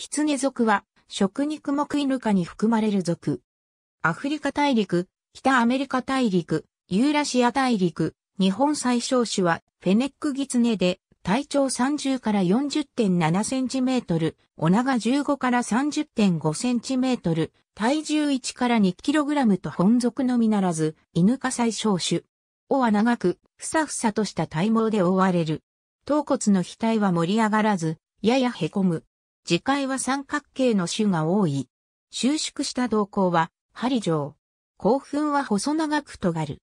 キツネ属は、食肉目犬ヌ科に含まれる属。アフリカ大陸、北アメリカ大陸、ユーラシア大陸、日本最小種はフェネックギツネで、体長30から40.7センチメートル、お長15から30.5センチメートル、体重1から2キログラムと本属のみならず、犬科最小種。尾は長く、ふさふさとした体毛で覆われる。頭骨の額は盛り上がらず、やや凹む。次回は三角形の種が多い。収縮した動向は針状。興奮は細長く尖る。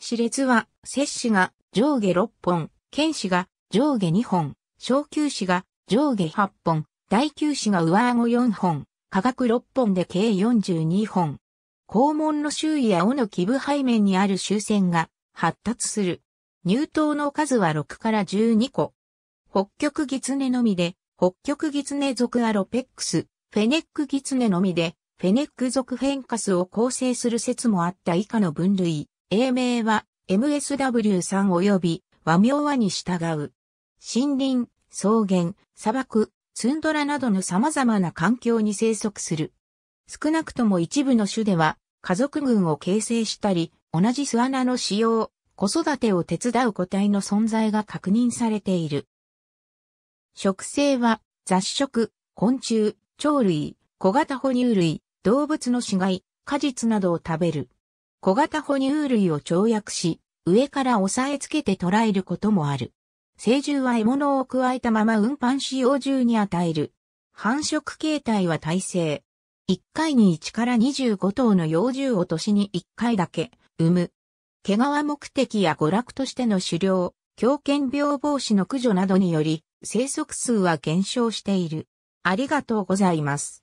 歯列は、摂氏が上下6本、剣歯が上下2本、小球歯が上下8本、大球歯が上顎4本、下学6本で計42本。肛門の周囲や尾の基部背面にある周線が発達する。乳頭の数は6から12個。北極狐のみで北極ギツネ属アロペックス、フェネックギツネのみで、フェネック属フェンカスを構成する説もあった以下の分類、英名は MSW3 及び和名和に従う。森林、草原、砂漠、ツンドラなどの様々な環境に生息する。少なくとも一部の種では、家族群を形成したり、同じ巣穴の使用、子育てを手伝う個体の存在が確認されている。食性は雑食、昆虫、鳥類、小型哺乳類、動物の死骸、果実などを食べる。小型哺乳類を跳躍し、上から押さえつけて捕らえることもある。成獣は獲物を加えたまま運搬使用中に与える。繁殖形態は耐性。1回に1から25頭の幼獣を年に1回だけ産む。毛皮目的や娯楽としての狩猟、狂犬病防止の駆除などにより、生息数は減少している。ありがとうございます。